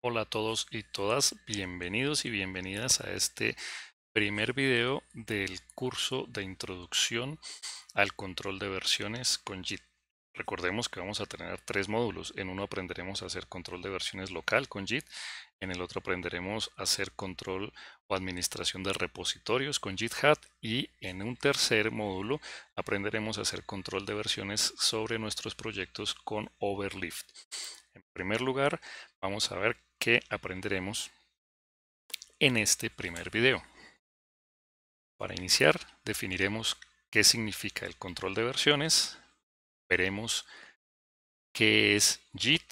Hola a todos y todas, bienvenidos y bienvenidas a este primer video del curso de introducción al control de versiones con JIT. Recordemos que vamos a tener tres módulos. En uno aprenderemos a hacer control de versiones local con JIT, en el otro aprenderemos a hacer control o administración de repositorios con JIT y en un tercer módulo aprenderemos a hacer control de versiones sobre nuestros proyectos con Overlift primer lugar, vamos a ver qué aprenderemos en este primer video. Para iniciar, definiremos qué significa el control de versiones, veremos qué es JIT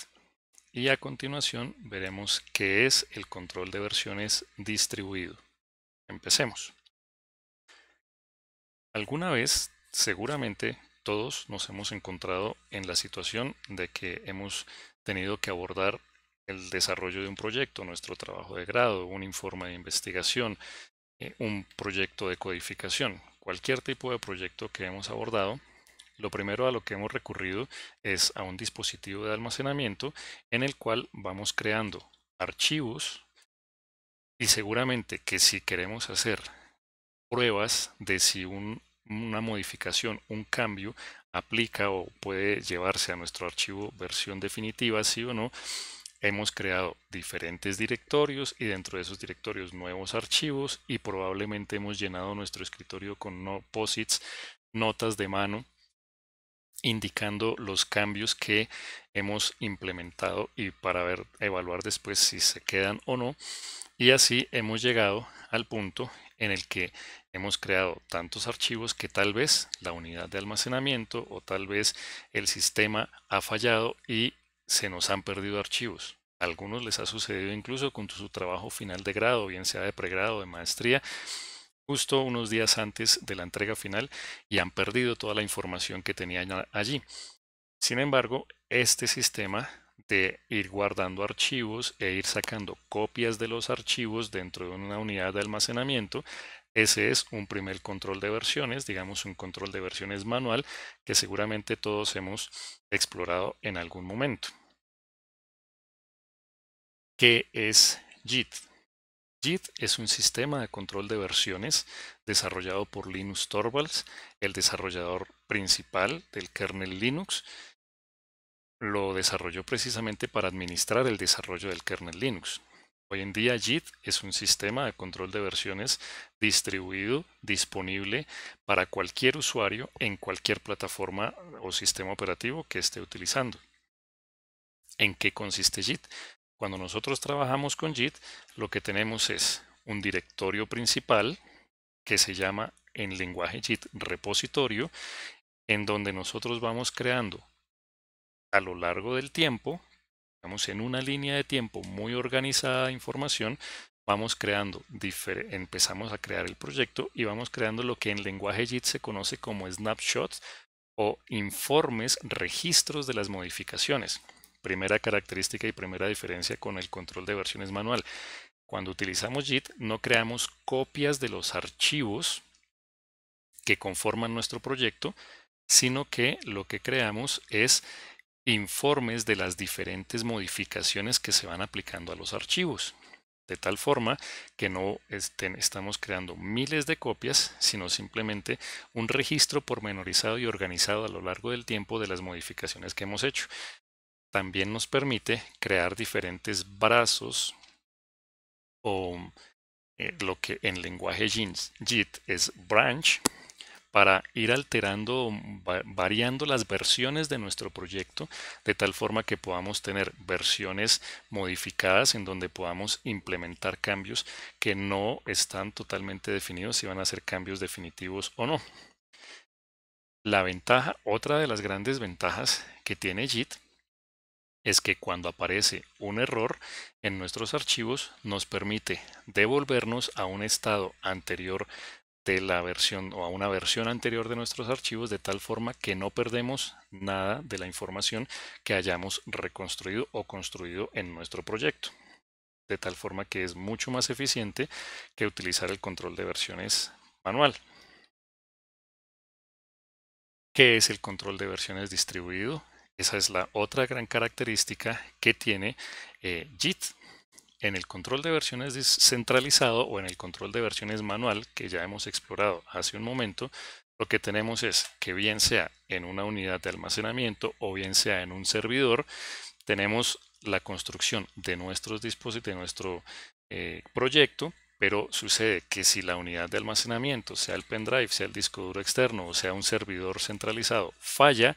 y a continuación veremos qué es el control de versiones distribuido. Empecemos. Alguna vez, seguramente, todos nos hemos encontrado en la situación de que hemos tenido que abordar el desarrollo de un proyecto, nuestro trabajo de grado, un informe de investigación, eh, un proyecto de codificación, cualquier tipo de proyecto que hemos abordado, lo primero a lo que hemos recurrido es a un dispositivo de almacenamiento en el cual vamos creando archivos y seguramente que si queremos hacer pruebas de si un una modificación, un cambio, aplica o puede llevarse a nuestro archivo versión definitiva, sí o no. Hemos creado diferentes directorios y dentro de esos directorios nuevos archivos y probablemente hemos llenado nuestro escritorio con no posits, notas de mano, indicando los cambios que hemos implementado y para ver, evaluar después si se quedan o no. Y así hemos llegado al punto en el que hemos creado tantos archivos que tal vez la unidad de almacenamiento o tal vez el sistema ha fallado y se nos han perdido archivos. A algunos les ha sucedido incluso con su trabajo final de grado, bien sea de pregrado, o de maestría, justo unos días antes de la entrega final y han perdido toda la información que tenían allí. Sin embargo, este sistema de ir guardando archivos e ir sacando copias de los archivos dentro de una unidad de almacenamiento. Ese es un primer control de versiones, digamos un control de versiones manual que seguramente todos hemos explorado en algún momento. ¿Qué es JIT? JIT es un sistema de control de versiones desarrollado por Linus Torvalds, el desarrollador principal del kernel Linux, lo desarrolló precisamente para administrar el desarrollo del kernel Linux. Hoy en día JIT es un sistema de control de versiones distribuido, disponible para cualquier usuario en cualquier plataforma o sistema operativo que esté utilizando. ¿En qué consiste JIT? Cuando nosotros trabajamos con JIT, lo que tenemos es un directorio principal que se llama en lenguaje JIT repositorio, en donde nosotros vamos creando a lo largo del tiempo, digamos en una línea de tiempo muy organizada de información, vamos creando, empezamos a crear el proyecto y vamos creando lo que en lenguaje JIT se conoce como snapshots o informes, registros de las modificaciones. Primera característica y primera diferencia con el control de versiones manual. Cuando utilizamos JIT no creamos copias de los archivos que conforman nuestro proyecto, sino que lo que creamos es informes de las diferentes modificaciones que se van aplicando a los archivos, de tal forma que no estamos creando miles de copias, sino simplemente un registro pormenorizado y organizado a lo largo del tiempo de las modificaciones que hemos hecho. También nos permite crear diferentes brazos o eh, lo que en lenguaje JIT es branch, para ir alterando, variando las versiones de nuestro proyecto, de tal forma que podamos tener versiones modificadas en donde podamos implementar cambios que no están totalmente definidos si van a ser cambios definitivos o no. La ventaja, otra de las grandes ventajas que tiene JIT es que cuando aparece un error en nuestros archivos nos permite devolvernos a un estado anterior de la versión o a una versión anterior de nuestros archivos de tal forma que no perdemos nada de la información que hayamos reconstruido o construido en nuestro proyecto. De tal forma que es mucho más eficiente que utilizar el control de versiones manual. ¿Qué es el control de versiones distribuido? Esa es la otra gran característica que tiene eh, JIT en el control de versiones centralizado o en el control de versiones manual que ya hemos explorado hace un momento, lo que tenemos es que bien sea en una unidad de almacenamiento o bien sea en un servidor, tenemos la construcción de nuestros dispositivos, de nuestro eh, proyecto, pero sucede que si la unidad de almacenamiento, sea el pendrive, sea el disco duro externo o sea un servidor centralizado, falla,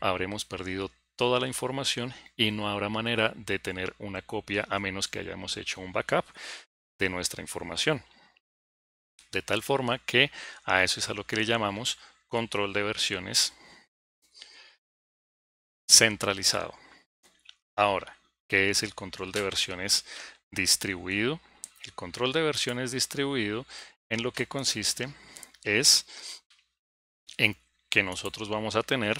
habremos perdido toda la información y no habrá manera de tener una copia a menos que hayamos hecho un backup de nuestra información. De tal forma que a eso es a lo que le llamamos control de versiones centralizado. Ahora, ¿qué es el control de versiones distribuido? El control de versiones distribuido en lo que consiste es en que nosotros vamos a tener,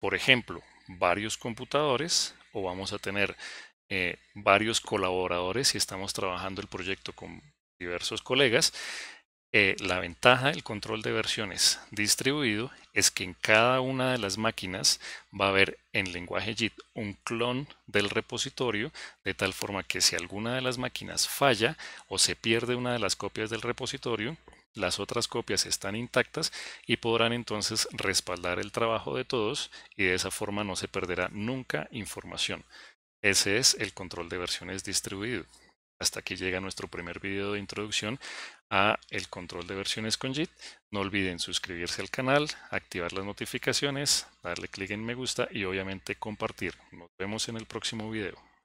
por ejemplo, varios computadores o vamos a tener eh, varios colaboradores si estamos trabajando el proyecto con diversos colegas. Eh, la ventaja del control de versiones distribuido es que en cada una de las máquinas va a haber en lenguaje JIT un clon del repositorio, de tal forma que si alguna de las máquinas falla o se pierde una de las copias del repositorio, las otras copias están intactas y podrán entonces respaldar el trabajo de todos y de esa forma no se perderá nunca información. Ese es el control de versiones distribuido. Hasta aquí llega nuestro primer video de introducción a el control de versiones con JIT. No olviden suscribirse al canal, activar las notificaciones, darle clic en me gusta y obviamente compartir. Nos vemos en el próximo video.